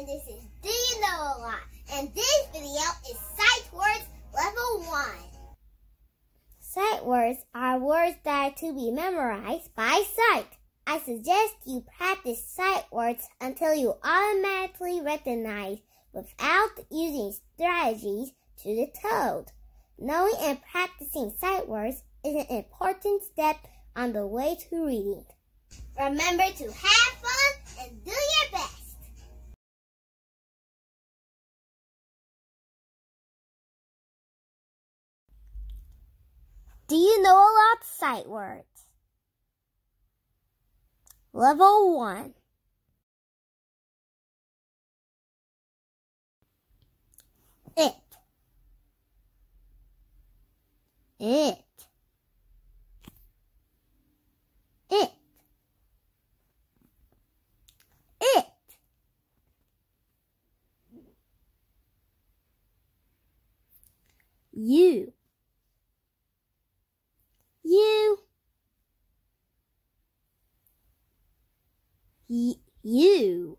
and this is Dino a lot, and this video is sight words level one. Sight words are words that are to be memorized by sight. I suggest you practice sight words until you automatically recognize without using strategies to the toad. Knowing and practicing sight words is an important step on the way to reading. Remember to have Do you know a lot of sight words? Level 1 It It It It You Y you.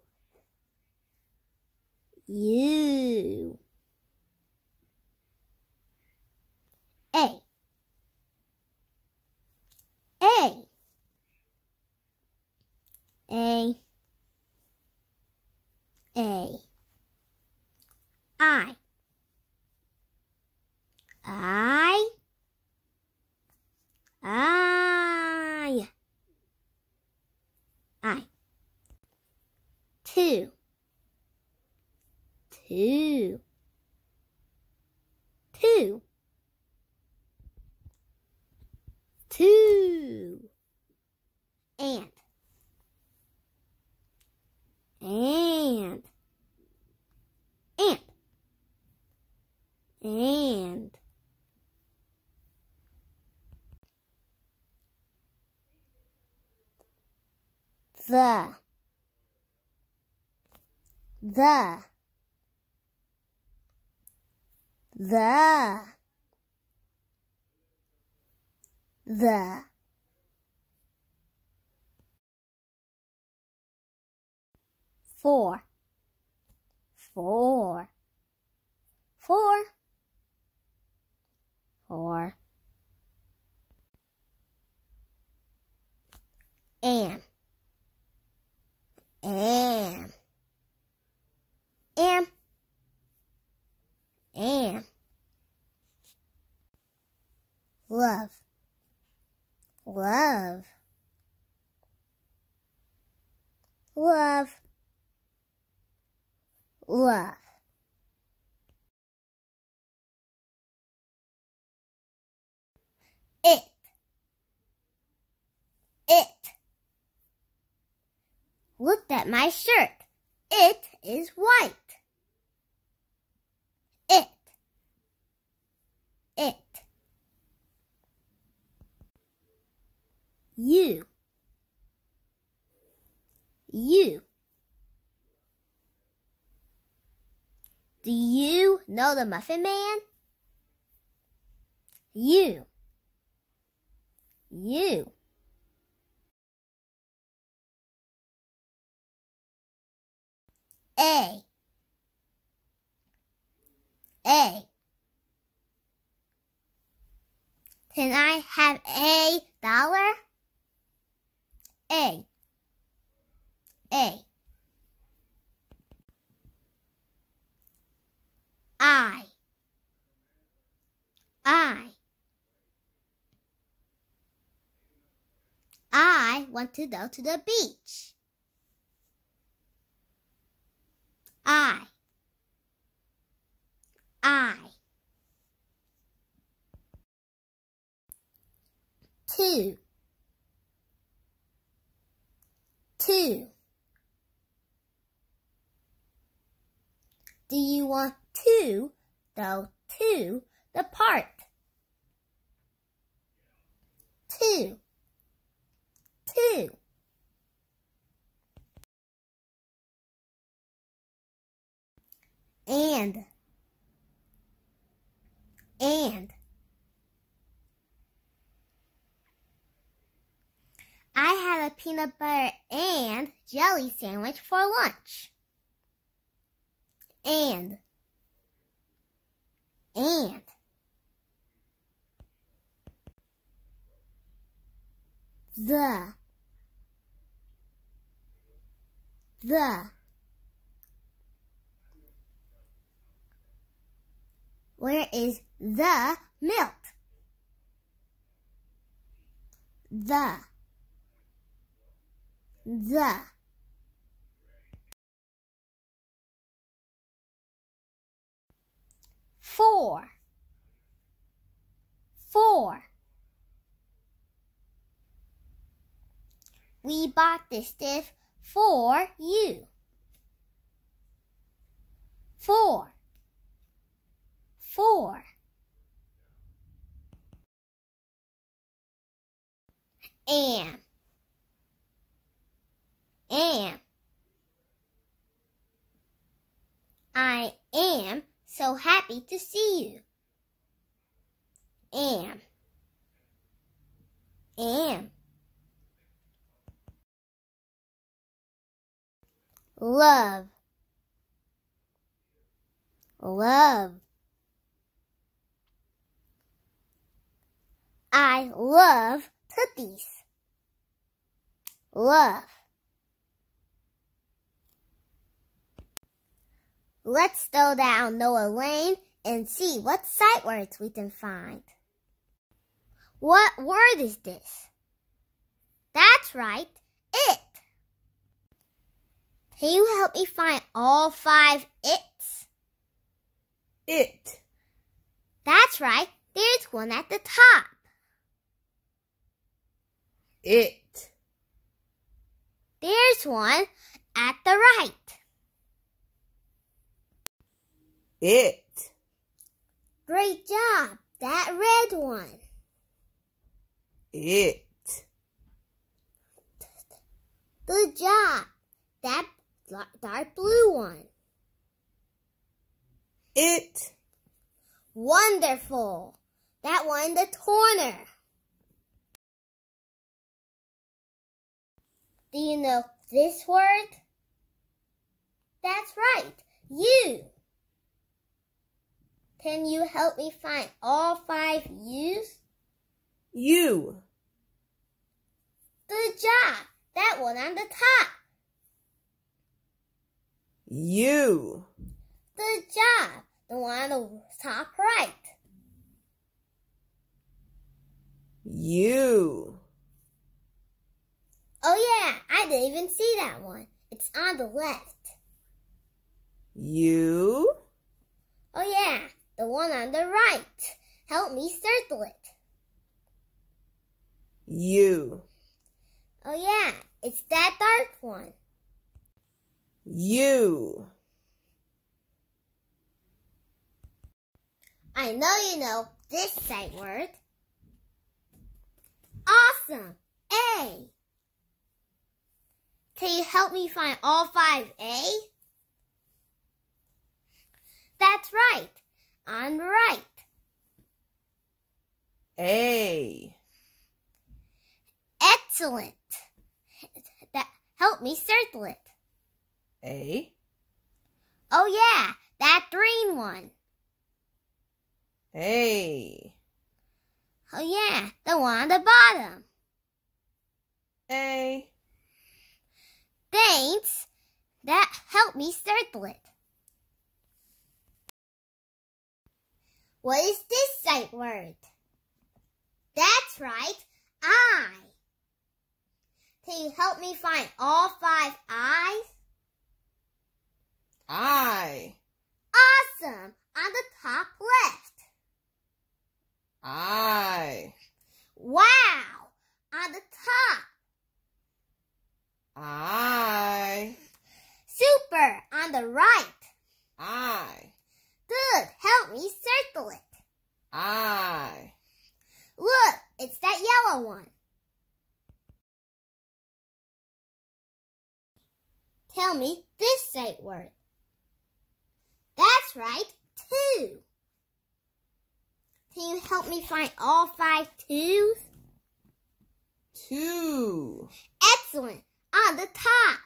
You. A. A. A. and the the the the four it it Look at my shirt. It is white. It it you you Do you know the Muffin Man? You you A A Can I have a dollar? A A I I want to go to the beach. I. I. Two. Two. Do you want to go to the park? Two too. And, and, I had a peanut butter and jelly sandwich for lunch. And, and, the the. Where is the milk? The. The. Four. Four. We bought the stuff for you. Four, four. Am, am. I am so happy to see you. Am. love, love. I love cookies. Love. Let's go down Noah Lane and see what sight words we can find. What word is this? That's right, it. Can you help me find all five its? It. That's right. There's one at the top. It. There's one at the right. It. Great job. That red one. It. Good job. That dark blue one. It. Wonderful. That one, the corner. Do you know this word? That's right, you. Can you help me find all five U's? You. Good job. That one on the top. You. The job, the one on the top right. You. Oh yeah, I didn't even see that one. It's on the left. You. Oh yeah, the one on the right. Help me circle it. You. Oh yeah, it's that dark one you. I know you know this sight word. Awesome! A! Can you help me find all five A? That's right. I'm right. A. Excellent. That helped me circle it. A. Oh, yeah, that green one. A. Oh, yeah, the one on the bottom. A. Thanks. That helped me circle it. What is this sight word? That's right, I. Can you help me find all five eyes? I. Awesome on the top left. I. Wow on the top. I. Super on the right. I. Good, help me circle it. I. Look, it's that yellow one. Tell me this sight word. That's right, two. Can you help me find all five twos? Two. Excellent. On the top.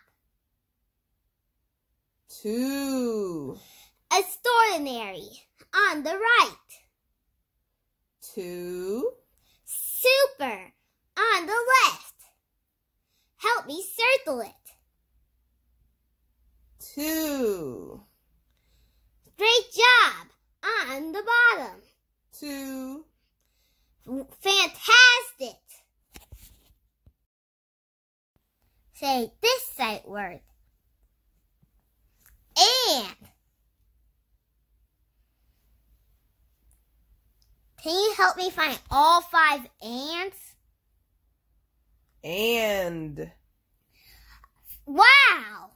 Two. Extraordinary. On the right. Two. Super. On the left. Help me circle it. Two on the bottom. Two. Fantastic. Say this sight word. And. Can you help me find all five ants? And. Wow!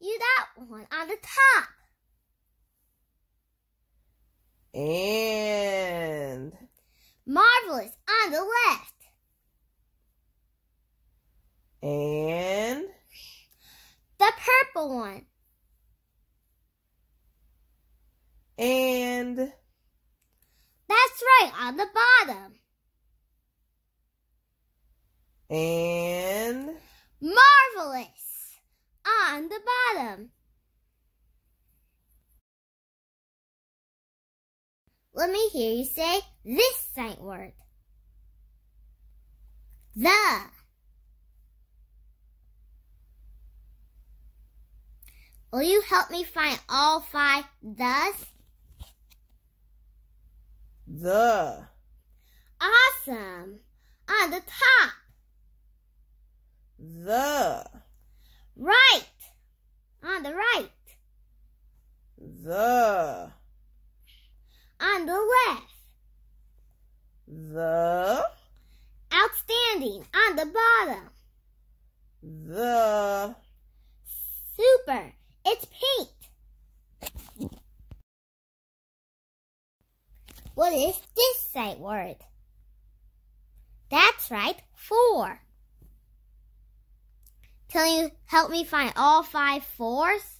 You that one on the top. And marvelous on the left. And the purple one. And that's right on the bottom. And marvelous on the bottom. Let me hear you say this sight word. The. Will you help me find all five thes? The. Awesome. On the top. The. Right. On the right. The on the left. The outstanding on the bottom. The super. It's paint. What is this sight word? That's right, four. Can you help me find all five fours?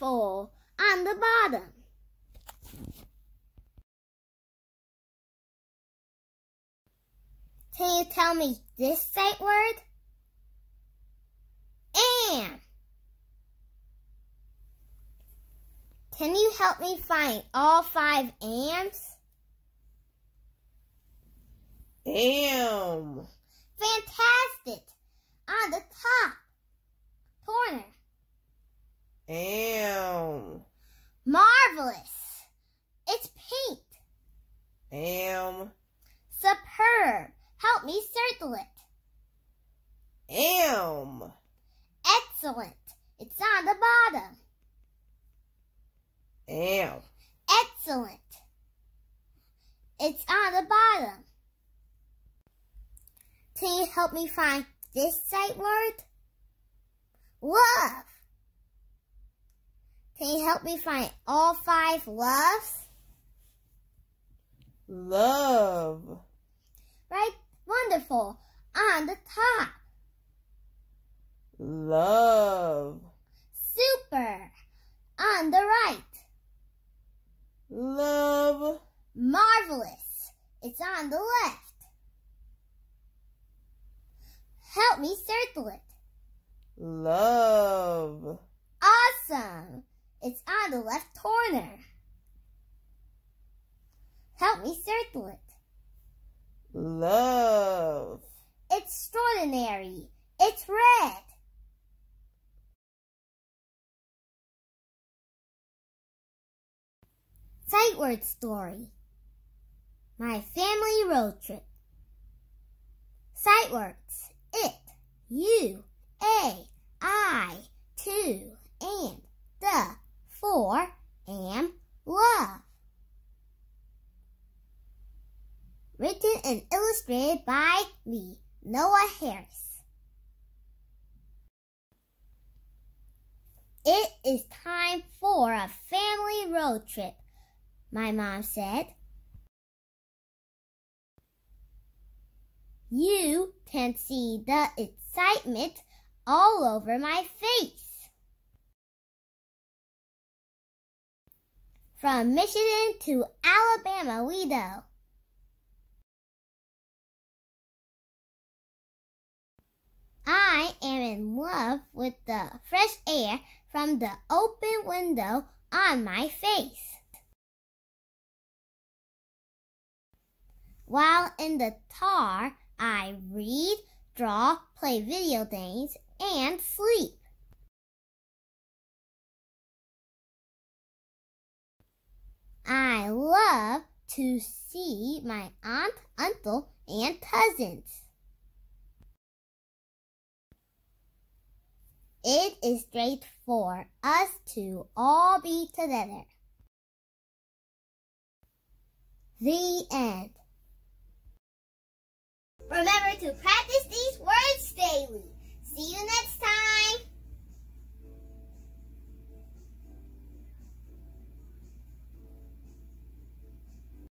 four on the bottom. Can you tell me this sight word? Am. Can you help me find all five ams? Am. Fantastic. On the top corner. Am. Marvelous. It's paint. Am. Superb. Help me circle it. Am. Excellent. It's on the bottom. Am. Excellent. It's on the bottom. Can you help me find this sight word? Love. Can you help me find all five loves? Love. Right? Wonderful. On the top. Love. Super. On the right. Love. Marvelous. It's on the left. Help me circle it. Love. Awesome. It's on the left corner. Help me circle it. Love. Extraordinary. It's red. Sight word story. My family road trip. Sight words. It, you, a, I, to, and, the for am love. Written and illustrated by me, Noah Harris. It is time for a family road trip, my mom said. You can see the excitement all over my face. From Michigan to Alabama, we go. I am in love with the fresh air from the open window on my face. While in the tar, I read, draw, play video games, and sleep. I love to see my aunt, uncle, and cousins. It is great for us to all be together. The end. Remember to practice these words daily. See you next time.